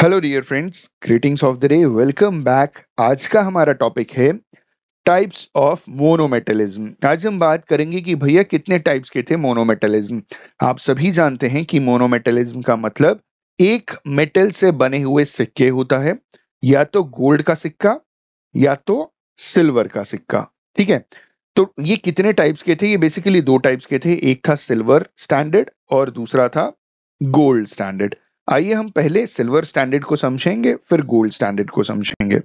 hello dear friends greetings of the day welcome back आज का हमारा टॉपिक है टाइप्स ऑफ मोनोमेटलिज्म आज हम बात करेंगे कि भैया कितने टाइप्स के थे मोनोमेटलिज्म आप सभी जानते हैं कि मोनोमेटलिज्म का मतलब एक मेटल से बने हुए सिक्के होता है या तो गोल्ड का सिक्का या तो सिल्वर का सिक्का ठीक है तो ये कितने टाइप्स के थे ये बेसिकली दो टाइप्स के थे एक था सिल्वर स्टैंडर्ड और दूसरा था गोल्ड स्टैंडर्ड आइए हम पहले सिल्वर स्टैंडर्ड को समझेंगे फिर गोल्ड स्टैंडर्ड को समझेंगे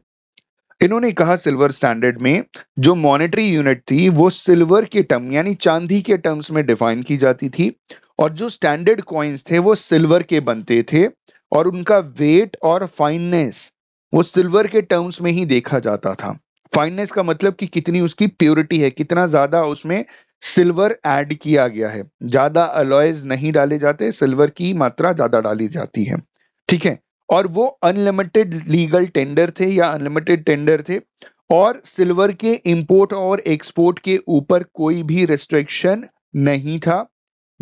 इन्होंने कहा सिल्वर स्टैंडर्ड में जो मॉनेटरी यूनिट थी वो सिल्वर के टर्म यानी चांदी के टर्म्स में डिफाइन की जाती थी और जो स्टैंडर्ड कॉइन्स थे वो सिल्वर के बनते थे और उनका वेट और फाइननेस वो सिल्वर के टर्म्स में ही देखा जाता था फाइननेस का मतलब कि कितनी उसकी प्योरिटी है कितना ज्यादा उसमें सिल्वर ऐड किया गया है ज्यादा अलॉयज नहीं डाले जाते सिल्वर की मात्रा ज्यादा डाली जाती है ठीक है और वो अनलिमिटेड लीगल टेंडर थे या अनलिमिटेड टेंडर थे और सिल्वर के इंपोर्ट और एक्सपोर्ट के ऊपर कोई भी रिस्ट्रिक्शन नहीं था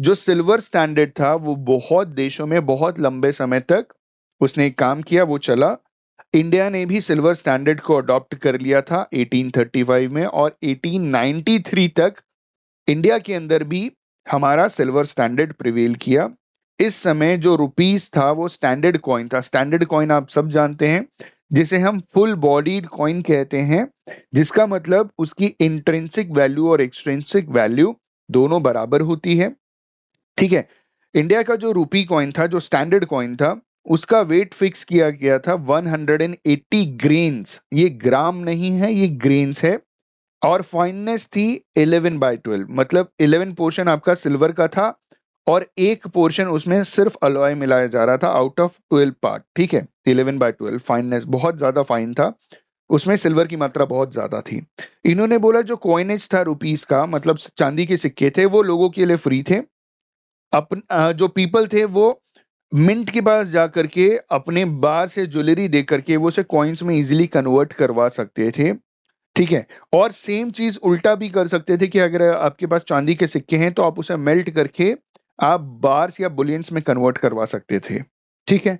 जो सिल्वर स्टैंडर्ड था वो बहुत देशों में बहुत लंबे समय तक उसने काम किया वो चला इंडिया ने भी सिल्वर स्टैंडर्ड को अडॉप्ट कर लिया था 1835 में और 1893 तक इंडिया के अंदर भी हमारा सिल्वर स्टैंडर्ड प्रिवेल किया इस समय जो रुपीस था वो स्टैंडर्ड कॉइन था स्टैंडर्ड कॉइन आप सब जानते हैं जिसे हम फुल बॉडीड कॉइन कहते हैं जिसका मतलब उसकी इंट्रेंसिक वैल्यू और एक्सट्रेंसिक वैल्यू दोनों बराबर होती है ठीक है इंडिया का जो रूपी कॉइन था जो स्टैंडर्ड कॉइन था उसका वेट फिक्स किया गया था 180 हंड्रेड ये ग्राम नहीं है ये ग्रेन्स है और फाइननेस थी 11 बाय 12 मतलब 11 पोर्शन आपका सिल्वर का था और एक पोर्शन उसमें सिर्फ अलॉय मिलाया जा रहा था आउट ऑफ 12 पार्ट ठीक है 11 बाय 12 फाइननेस बहुत ज्यादा फाइन था उसमें सिल्वर की मात्रा बहुत ज्यादा थी इन्होंने बोला जो कॉइनेज था रुपीस का मतलब चांदी के सिक्के थे वो लोगों के लिए फ्री थे अपन जो पीपल थे वो मिंट के पास जा करके अपने बार से ज्वेलरी दे करके वो से कॉइन्स में इजीली कन्वर्ट करवा सकते थे ठीक है और सेम चीज उल्टा भी कर सकते थे कि अगर आपके पास चांदी के सिक्के हैं तो आप उसे मेल्ट करके आप बार्स या बुलियंस में कन्वर्ट करवा सकते थे ठीक है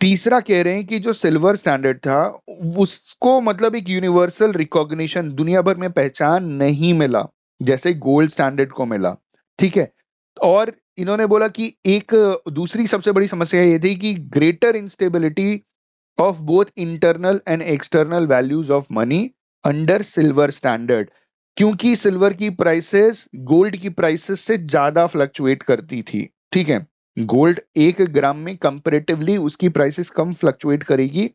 तीसरा कह रहे हैं कि जो सिल्वर स्टैंडर्ड था उसको मतलब एक यूनिवर्सल रिकॉग्निशन दुनिया भर में पहचान नहीं मिला जैसे गोल्ड स्टैंडर्ड को मिला ठीक है और इन्होंने बोला कि एक दूसरी सबसे बड़ी समस्या ये थी कि greater instability of both internal and external values of money under silver standard क्योंकि सिल्वर की प्राइसेस गोल्ड की प्राइसेस से ज्यादा फ्लक्चुएट करती थी ठीक है गोल्ड एक ग्राम में कंपेरेटिवली उसकी प्राइसेस कम फ्लक्चुएट करेगी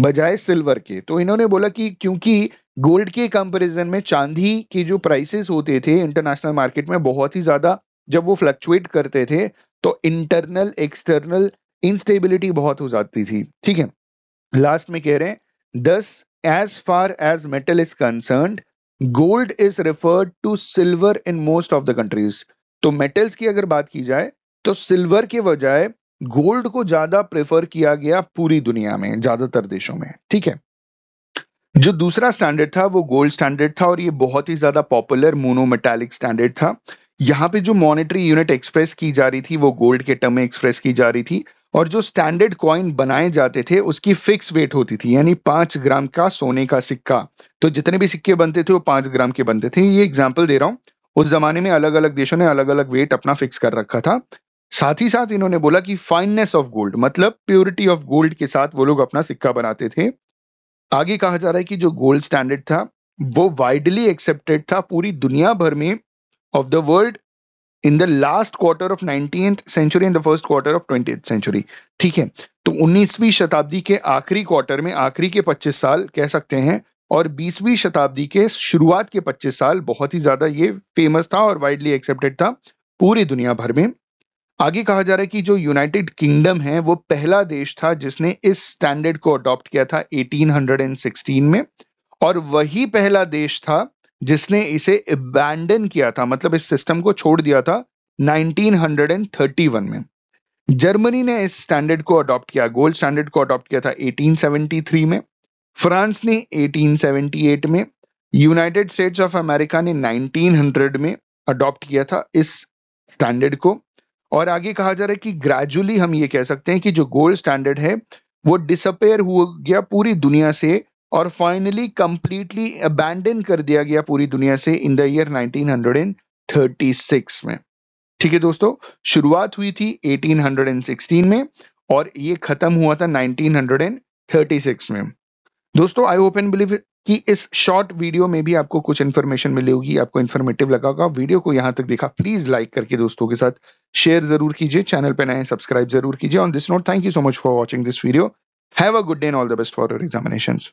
बजाय सिल्वर के तो इन्होंने बोला कि क्योंकि गोल्ड के कंपैरिजन में चांदी के जो प्राइसेस होते थे इंटरनेशनल मार्केट में बहुत ही ज्यादा जब वो फ्लक्चुएट करते थे तो इंटरनल एक्सटर्नल इंस्टेबिलिटी बहुत हो जाती थी ठीक है लास्ट में कह रहे हैं दस as far as metal is concerned gold is referred to silver in most of the countries तो metals की अगर बात की जाए तो सिल्वर के बजाय गोल्ड को ज्यादा प्रेफर किया गया पूरी दुनिया में ज्यादातर देशों में ठीक है जो दूसरा स्टैंडर्ड था वो गोल्ड स्टैंडर्ड था और ये बहुत ही ज्यादा पॉपुलर मोनोमेटालिक स्टैंडर्ड था यहाँ पे जो मॉनेटरी यूनिट एक्सप्रेस की जा रही थी वो गोल्ड के टर्म में एक्सप्रेस की जा रही थी और जो स्टैंडर्ड कॉइन बनाए जाते थे उसकी फिक्स वेट होती थी यानी पांच ग्राम का सोने का सिक्का तो जितने भी सिक्के बनते थे वो पांच ग्राम के बनते थे ये एग्जाम्पल दे रहा हूं उस जमाने में अलग अलग देशों ने अलग अलग वेट अपना फिक्स कर रखा था साथ ही साथ इन्होंने बोला कि फाइननेस ऑफ गोल्ड मतलब प्योरिटी ऑफ गोल्ड के साथ वो लोग अपना सिक्का बनाते थे आगे कहा जा रहा है कि जो गोल्ड स्टैंडर्ड था वो वाइडली एक्सेप्टेड था पूरी दुनिया भर में of the world in the last quarter of nineteen century in the first quarter of twenty century ठीक है तो 19वीं शताब्दी के आखिरी क्वार्टर में आखिरी के 25 साल कह सकते हैं और 20वीं शताब्दी के शुरुआत के 25 साल बहुत ही ज्यादा ये फेमस था और वाइडली एक्सेप्टेड था पूरी दुनिया भर में आगे कहा जा रहा है कि जो यूनाइटेड किंगडम है वो पहला देश था जिसने इस स्टैंडर्ड को अडॉप्ट किया था 1816 में और वही पहला देश था जिसने इसे अबैंडन किया था मतलब इस सिस्टम को छोड़ दिया था 1931 में जर्मनी ने इस स्टैंडर्ड को अडॉप्ट किया गोल्ड स्टैंडर्ड को अडॉप्ट किया था 1873 में फ्रांस ने 1878 में यूनाइटेड स्टेट्स ऑफ अमेरिका ने 1900 में अडॉप्ट किया था इस स्टैंडर्ड को और आगे कहा जा रहा है कि ग्रेजुअली हम ये कह सकते हैं कि जो गोल्ड स्टैंडर्ड है वो डिसअपेयर हो गया पूरी दुनिया से और फाइनली कंप्लीटली अबैंडन कर दिया गया पूरी दुनिया से इन द ईयर 1936 में ठीक है दोस्तों शुरुआत हुई थी 1816 में और ये खत्म हुआ था 1936 में दोस्तों आई ओपन बिलीव कि इस शॉर्ट वीडियो में भी आपको कुछ इन्फॉर्मेशन मिली होगी आपको इन्फॉर्मेटिव लगा होगा वीडियो को यहां तक देखा प्लीज लाइक करके दोस्तों के साथ शेयर जरूर कीजिए चैनल पर नए सब्सक्राइब जरूर कीजिए on this note thank you so much for watching this video have a good day and all the best for your examinations